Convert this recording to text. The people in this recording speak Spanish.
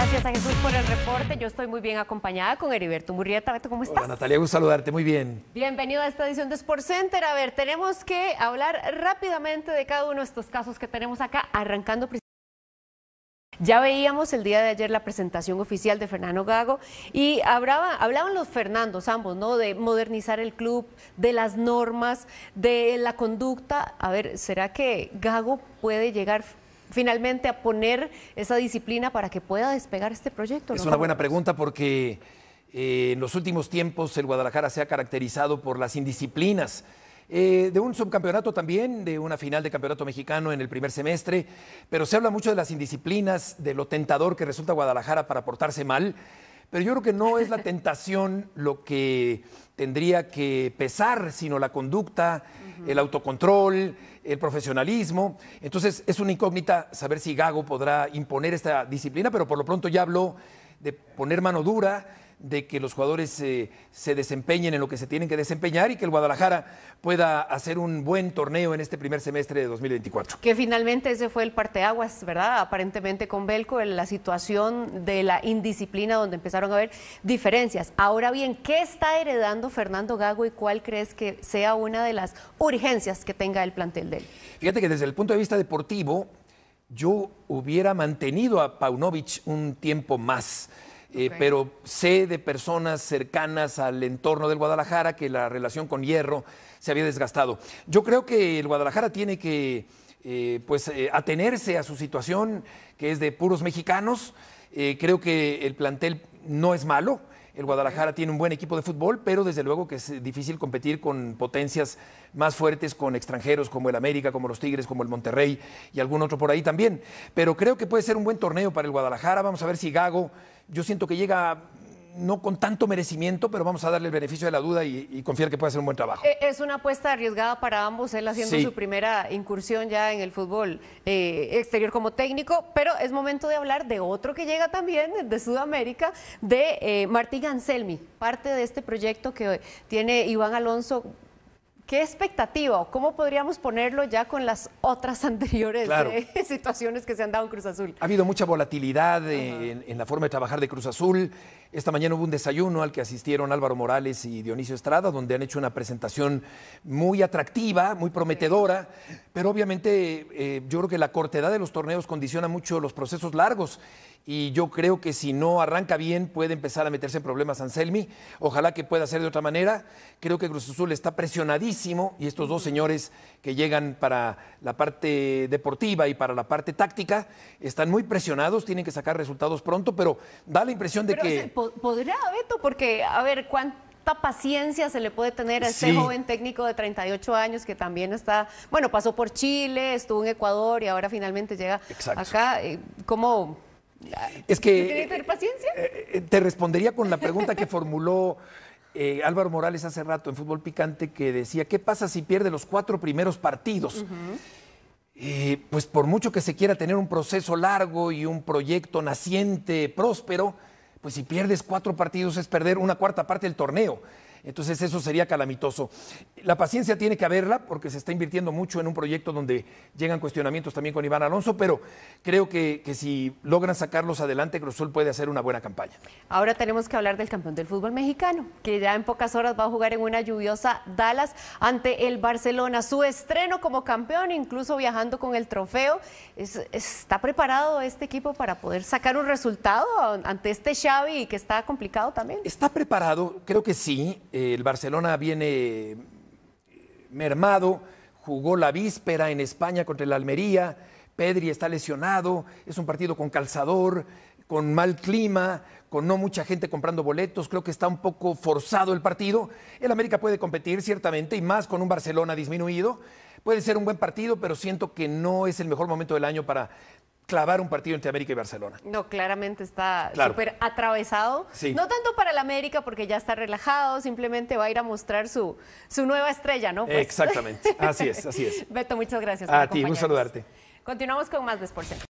Gracias a Jesús por el reporte. Yo estoy muy bien acompañada con Heriberto Murrieta. ¿cómo estás? Hola, Natalia, gusto saludarte. Muy bien. Bienvenido a esta edición de Sport Center. A ver, tenemos que hablar rápidamente de cada uno de estos casos que tenemos acá, arrancando ya veíamos el día de ayer la presentación oficial de Fernando Gago y hablaban los Fernandos ambos, ¿no? De modernizar el club, de las normas, de la conducta. A ver, ¿será que Gago puede llegar finalmente a poner esa disciplina para que pueda despegar este proyecto? Es una buena pregunta porque eh, en los últimos tiempos el Guadalajara se ha caracterizado por las indisciplinas. Eh, de un subcampeonato también, de una final de campeonato mexicano en el primer semestre, pero se habla mucho de las indisciplinas, de lo tentador que resulta Guadalajara para portarse mal. Pero yo creo que no es la tentación lo que tendría que pesar, sino la conducta, el autocontrol, el profesionalismo. Entonces es una incógnita saber si Gago podrá imponer esta disciplina, pero por lo pronto ya habló de poner mano dura de que los jugadores eh, se desempeñen en lo que se tienen que desempeñar y que el Guadalajara pueda hacer un buen torneo en este primer semestre de 2024. Que finalmente ese fue el parteaguas, ¿verdad? Aparentemente con Belco, en la situación de la indisciplina donde empezaron a haber diferencias. Ahora bien, ¿qué está heredando Fernando Gago y cuál crees que sea una de las urgencias que tenga el plantel de él? Fíjate que desde el punto de vista deportivo, yo hubiera mantenido a Paunovic un tiempo más. Eh, pero sé de personas cercanas al entorno del Guadalajara que la relación con Hierro se había desgastado. Yo creo que el Guadalajara tiene que eh, pues, eh, atenerse a su situación, que es de puros mexicanos. creo que el plantel no es malo. El Guadalajara tiene un buen equipo de fútbol, pero desde luego que es difícil competir con potencias más fuertes, con extranjeros como el América, como los Tigres, como el Monterrey y algún otro por ahí también. Pero creo que puede ser un buen torneo para el Guadalajara. Vamos a ver si Gago, yo siento que llega no con tanto merecimiento, pero vamos a darle el beneficio de la duda y, confiar que puede hacer un buen trabajo. Eh, es una apuesta arriesgada para ambos, él haciendo su primera incursión ya en el fútbol eh, exterior como técnico, pero es momento de hablar de otro que llega también de Sudamérica, de eh, Martín Anselmi, parte de este proyecto que tiene Iván Alonso. ¿Qué expectativa cómo podríamos ponerlo ya con las otras anteriores situaciones que se han dado en Cruz Azul? Ha habido mucha volatilidad en la forma de trabajar de Cruz Azul. Esta mañana hubo un desayuno al que asistieron Álvaro Morales y Dionisio Estrada, donde han hecho una presentación muy atractiva, muy prometedora, pero obviamente eh, yo creo que la cortedad de los torneos condiciona mucho los procesos largos y yo creo que si no arranca bien puede empezar a meterse en problemas Anselmi. Ojalá que pueda ser de otra manera. Creo que Cruz Azul está presionadísimo y estos dos señores que llegan para la parte deportiva y para la parte táctica están muy presionados, tienen que sacar resultados pronto, pero da la impresión de que ¿Podría, Beto? Porque, a ver, ¿cuánta paciencia se le puede tener a este joven técnico de 38 años que también está, bueno, pasó por Chile, estuvo en Ecuador y ahora finalmente llega acá? Eh, ¿Cómo? Es que... ¿Tiene que tener paciencia? Eh, eh, te respondería con la pregunta que formuló... Álvaro Morales hace rato en Fútbol Picante que decía, ¿qué pasa si pierde los cuatro primeros partidos? pues por mucho que se quiera tener un proceso largo y un proyecto naciente, próspero, pues si pierdes cuatro partidos es perder una cuarta parte del torneo. Entonces eso sería calamitoso. La paciencia tiene que haberla porque se está invirtiendo mucho en un proyecto donde llegan cuestionamientos también con Iván Alonso, pero creo que, si logran sacarlos adelante, Cruzol puede hacer una buena campaña. Ahora tenemos que hablar del campeón del fútbol mexicano, que ya en pocas horas va a jugar en una lluviosa Dallas ante el Barcelona. Su estreno como campeón, incluso viajando con el trofeo, está preparado este equipo para poder sacar un resultado ante este Xavi que está complicado también. Está preparado, creo que sí el Barcelona viene eh, mermado, jugó la víspera en España contra el Almería, Pedri está lesionado, es un partido con calzador, con mal clima, con no mucha gente comprando boletos, creo que está un poco forzado el partido. El América puede competir, ciertamente, y más con un Barcelona disminuido. Puede ser un buen partido, pero siento que no es el mejor momento del año para clavar un partido entre América y Barcelona. No, claramente está súper atravesado. No tanto para el América porque ya está relajado, simplemente va a ir a mostrar su, su nueva estrella, ¿no? Pues. Exactamente, así es, así es. Beto, muchas gracias. A ti, un saludarte. Continuamos con más de